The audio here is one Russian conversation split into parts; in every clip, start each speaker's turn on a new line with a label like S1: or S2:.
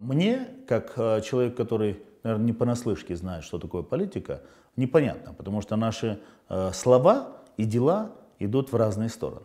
S1: Мне, как э, человек, который, наверное, не понаслышке знает, что такое политика, непонятно, потому что наши э, слова и дела идут в разные стороны.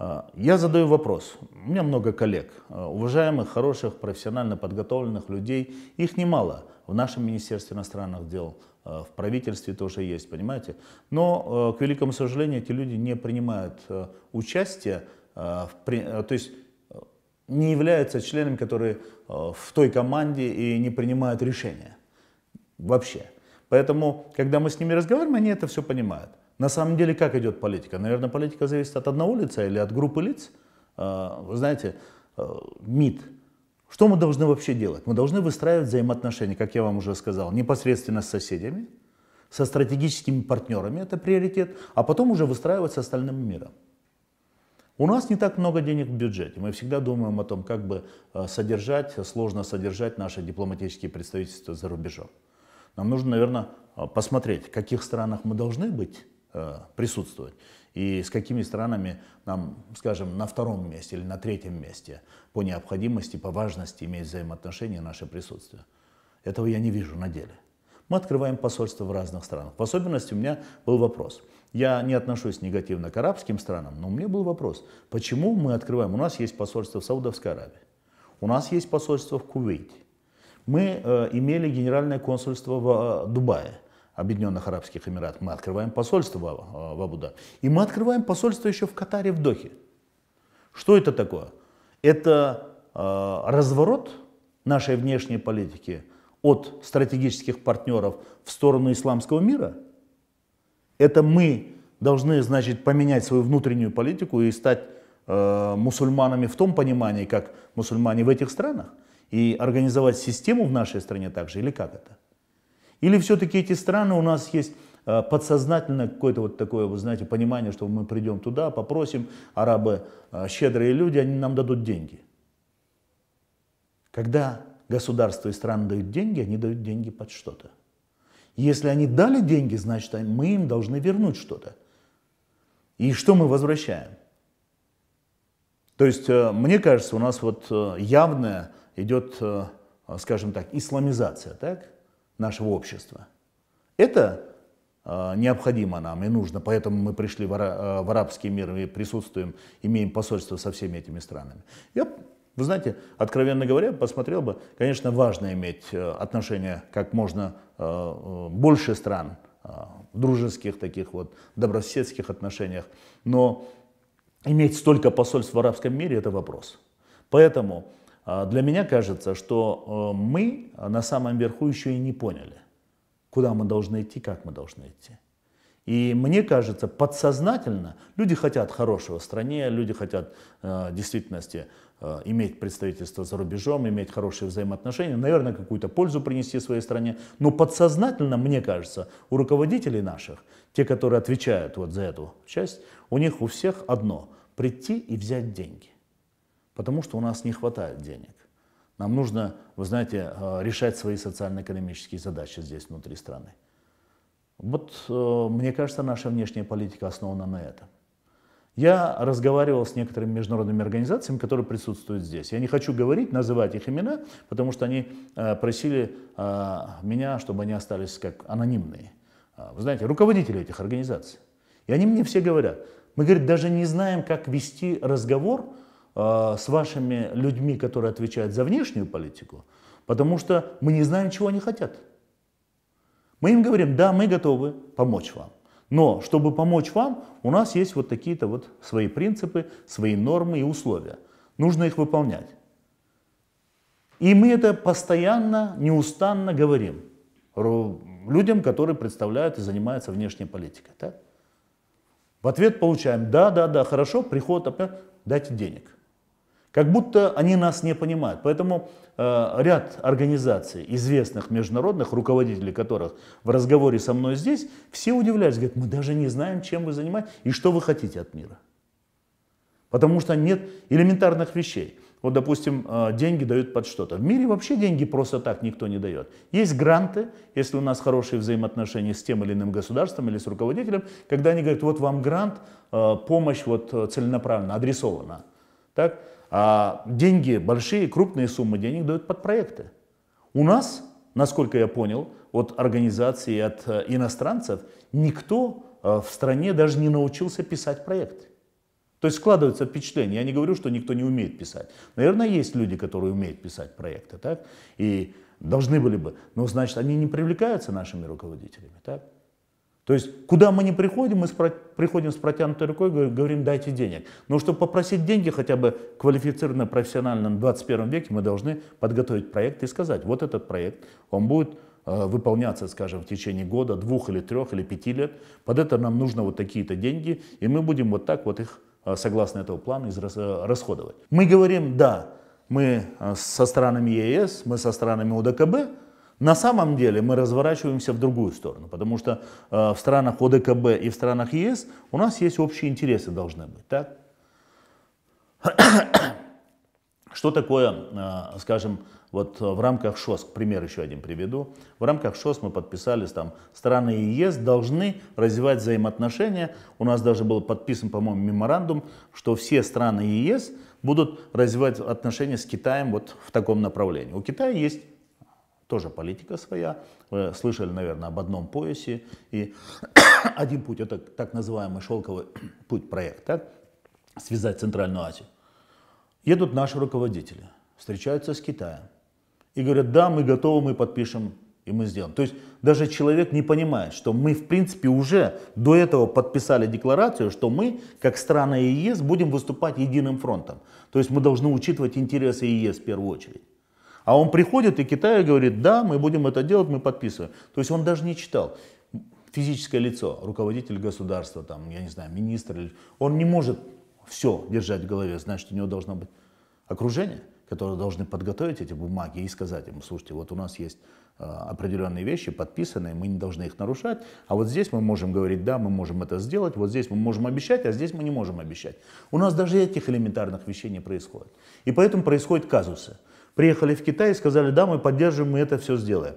S1: Э, я задаю вопрос. У меня много коллег, уважаемых, хороших, профессионально подготовленных людей. Их немало. В нашем Министерстве иностранных дел, в правительстве тоже есть, понимаете? Но, к великому сожалению, эти люди не принимают участие. В, то есть не являются членами, которые э, в той команде и не принимают решения вообще. Поэтому, когда мы с ними разговариваем, они это все понимают. На самом деле, как идет политика? Наверное, политика зависит от одного лица или от группы лиц. Э, вы знаете, э, МИД. Что мы должны вообще делать? Мы должны выстраивать взаимоотношения, как я вам уже сказал, непосредственно с соседями, со стратегическими партнерами, это приоритет, а потом уже выстраивать с остальным миром. У нас не так много денег в бюджете. Мы всегда думаем о том, как бы э, содержать, сложно содержать наши дипломатические представительства за рубежом. Нам нужно, наверное, э, посмотреть, в каких странах мы должны быть, э, присутствовать, и с какими странами нам, скажем, на втором месте или на третьем месте по необходимости, по важности иметь взаимоотношения наше присутствие. Этого я не вижу на деле. Мы открываем посольства в разных странах. В особенности у меня был вопрос. Я не отношусь негативно к арабским странам, но у меня был вопрос. Почему мы открываем? У нас есть посольство в Саудовской Аравии. У нас есть посольство в Кувейте. Мы э, имели генеральное консульство в э, Дубае. Объединенных Арабских Эмиратов, мы открываем посольство в, э, в Абу-Даби. И мы открываем посольство еще в Катаре, в Дохе. Что это такое? Это э, разворот нашей внешней политики от стратегических партнеров в сторону исламского мира, это мы должны, значит, поменять свою внутреннюю политику и стать э, мусульманами в том понимании, как мусульмане в этих странах, и организовать систему в нашей стране также, или как это? Или все-таки эти страны у нас есть э, подсознательно какое-то вот такое, вы знаете, понимание, что мы придем туда, попросим, арабы э, щедрые люди, они нам дадут деньги. Когда государства и страны дают деньги, они дают деньги под что-то. Если они дали деньги, значит, мы им должны вернуть что-то. И что мы возвращаем? То есть, э, мне кажется, у нас вот э, явная идет, э, скажем так, исламизация так, нашего общества. Это необходимо нам и нужно, поэтому мы пришли в арабский мир и присутствуем, имеем посольство со всеми этими странами. Я вы знаете, откровенно говоря, посмотрел бы, конечно, важно иметь э, отношения как можно э, э, больше стран, в дружеских таких вот, добрососедских отношениях, но иметь столько посольств в арабском мире – это вопрос. Поэтому для меня кажется, что мы на самом верху еще и не поняли, куда мы должны идти, как мы должны идти. И мне кажется, подсознательно люди хотят хорошего в стране, люди хотят э, в действительности э, иметь представительство за рубежом, иметь хорошие взаимоотношения, наверное, какую-то пользу принести своей стране. Но подсознательно, мне кажется, у руководителей наших, те, которые отвечают вот за эту часть, у них у всех одно – прийти и взять деньги. Потому что у нас не хватает денег. Нам нужно, вы знаете, э, решать свои социально-экономические задачи здесь, внутри страны. Вот э, мне кажется, наша внешняя политика основана на этом. Я разговаривал с некоторыми международными организациями, которые присутствуют здесь. Я не хочу говорить, называть их имена, потому что они э, просили э, меня, чтобы они остались как анонимные. Вы знаете, руководители этих организаций. И они мне все говорят, мы, говорит, даже не знаем, как вести разговор с вашими людьми, которые отвечают за внешнюю политику, потому что мы не знаем, чего они хотят. Мы им говорим, да, мы готовы помочь вам. Но чтобы помочь вам, у нас есть вот такие-то вот свои принципы, свои нормы и условия. Нужно их выполнять. И мы это постоянно, неустанно говорим людям, которые представляют и занимаются внешней политикой. Так? В ответ получаем, да, да, да, хорошо, приход, дайте денег. Как будто они нас не понимают. Поэтому э, ряд организаций, известных международных, руководителей которых в разговоре со мной здесь, все удивляются, говорят, мы даже не знаем, чем вы занимаетесь и что вы хотите от мира. Потому что нет элементарных вещей. Вот, допустим, э, деньги дают под что-то. В мире вообще деньги просто так никто не дает. Есть гранты, если у нас хорошие взаимоотношения с тем или иным государством или с руководителем, когда они говорят, вот вам грант, э, помощь вот э, целенаправленно, адресована. Так? а деньги, большие, крупные суммы денег дают под проекты. У нас, насколько я понял, от организации от э, иностранцев, никто э, в стране даже не научился писать проекты. То есть складывается впечатление, я не говорю, что никто не умеет писать. Наверное, есть люди, которые умеют писать проекты, так? И должны были бы, но значит, они не привлекаются нашими руководителями, так? То есть, куда мы не приходим, мы с, приходим с протянутой рукой, говорим, дайте денег. Но чтобы попросить деньги хотя бы квалифицированно, профессионально в 21 веке, мы должны подготовить проект и сказать, вот этот проект, он будет э, выполняться, скажем, в течение года, двух или трех или пяти лет. Под это нам нужно вот такие-то деньги, и мы будем вот так вот их, э, согласно этого плана, расходовать. Мы говорим, да, мы э, со странами ЕС, мы со странами ОДКБ, на самом деле мы разворачиваемся в другую сторону, потому что э, в странах ОДКБ и в странах ЕС у нас есть общие интересы должны быть. Так? Что такое, э, скажем, вот э, в рамках ШОС, Пример еще один приведу. В рамках ШОС мы подписались, там, страны ЕС должны развивать взаимоотношения. У нас даже был подписан, по-моему, меморандум, что все страны ЕС будут развивать отношения с Китаем вот в таком направлении. У Китая есть тоже политика своя. Вы слышали, наверное, об одном поясе. И один путь, это так называемый шелковый путь проект, так? связать Центральную Азию. Едут наши руководители, встречаются с Китаем и говорят, да, мы готовы, мы подпишем и мы сделаем. То есть даже человек не понимает, что мы в принципе уже до этого подписали декларацию, что мы, как страна ЕС, будем выступать единым фронтом. То есть мы должны учитывать интересы ЕС в первую очередь. А он приходит и Китаю говорит, да, мы будем это делать, мы подписываем. То есть он даже не читал. Физическое лицо, руководитель государства, там, я не знаю, министр, он не может все держать в голове, значит, у него должно быть окружение, которое должны подготовить эти бумаги и сказать им, слушайте, вот у нас есть а, определенные вещи подписанные, мы не должны их нарушать, а вот здесь мы можем говорить, да, мы можем это сделать, вот здесь мы можем обещать, а здесь мы не можем обещать. У нас даже этих элементарных вещей не происходит. И поэтому происходят казусы. Приехали в Китай и сказали, да, мы поддержим, мы это все сделаем.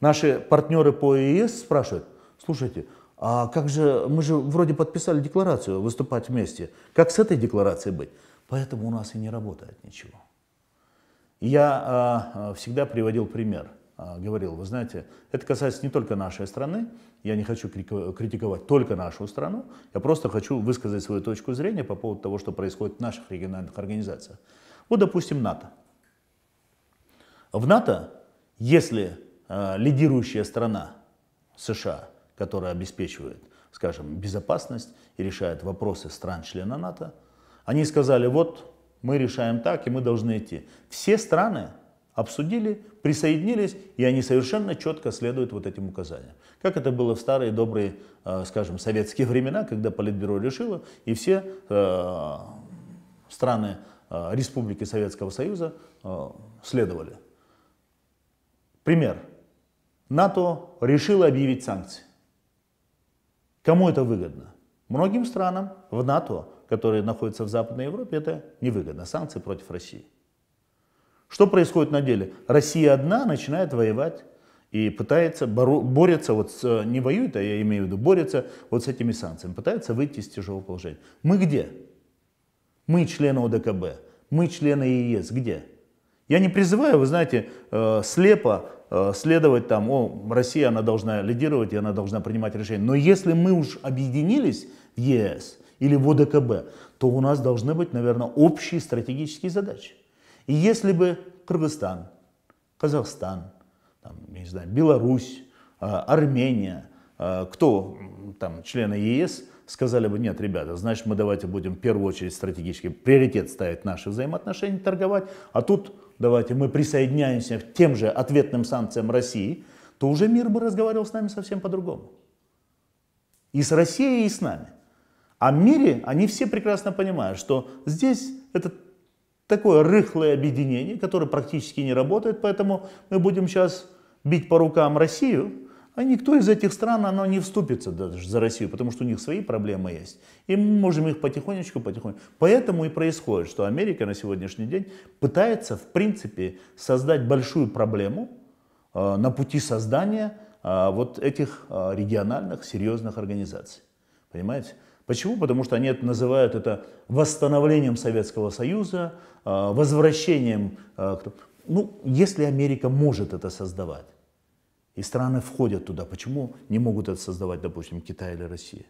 S1: Наши партнеры по ЕС спрашивают, слушайте, а как же, мы же вроде подписали декларацию выступать вместе. Как с этой декларацией быть? Поэтому у нас и не работает ничего. Я а, а всегда приводил пример, а, говорил, вы знаете, это касается не только нашей страны, я не хочу критиковать только нашу страну, я просто хочу высказать свою точку зрения по поводу того, что происходит в наших региональных организациях. Вот, допустим, НАТО. В НАТО, если э, лидирующая страна США, которая обеспечивает, скажем, безопасность и решает вопросы стран-члена НАТО, они сказали, вот мы решаем так, и мы должны идти. Все страны обсудили, присоединились, и они совершенно четко следуют вот этим указаниям. Как это было в старые добрые, э, скажем, советские времена, когда Политбюро решило, и все э, страны э, Республики Советского Союза следовали. Пример. НАТО решило объявить санкции. Кому это выгодно? Многим странам в НАТО, которые находятся в Западной Европе, это невыгодно. Санкции против России. Что происходит на деле? Россия одна начинает воевать и пытается, боро, борется, вот с, э, не воюет, а я имею в виду, борется вот с этими санкциями, пытается выйти из тяжелого положения. Мы где? Мы члены ОДКБ, мы члены ЕС, где? Я не призываю, вы знаете, э, слепо э, следовать там, о, Россия, она должна лидировать, и она должна принимать решения. Но если мы уж объединились в ЕС или в ОДКБ, то у нас должны быть, наверное, общие стратегические задачи. И если бы Кыргызстан, Казахстан, там, не знаю, Беларусь, э, Армения, кто там члены ЕС, сказали бы, нет, ребята, значит, мы давайте будем в первую очередь стратегически приоритет ставить наши взаимоотношения, торговать, а тут давайте мы присоединяемся к тем же ответным санкциям России, то уже мир бы разговаривал с нами совсем по-другому. И с Россией, и с нами. А в мире они все прекрасно понимают, что здесь это такое рыхлое объединение, которое практически не работает, поэтому мы будем сейчас бить по рукам Россию, а никто из этих стран, оно не вступится даже за Россию, потому что у них свои проблемы есть. И мы можем их потихонечку, потихонечку. Поэтому и происходит, что Америка на сегодняшний день пытается, в принципе, создать большую проблему э, на пути создания э, вот этих э, региональных серьезных организаций. Понимаете? Почему? Потому что они это называют это восстановлением Советского Союза, э, возвращением... Э, ну, если Америка может это создавать, и страны входят туда. Почему не могут это создавать, допустим, Китай или Россия?